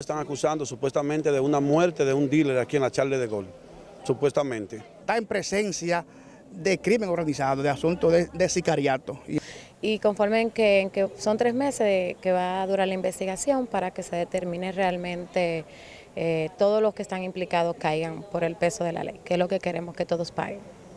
Están acusando supuestamente de una muerte de un dealer aquí en la charla de gol, supuestamente. Está en presencia de crimen organizado, de asunto de, sicariato. Y conforme en que, son tres meses que va a durar la investigación para que se determine realmente eh, todos los que están implicados caigan por el peso de la ley, que es lo que queremos que todos paguen.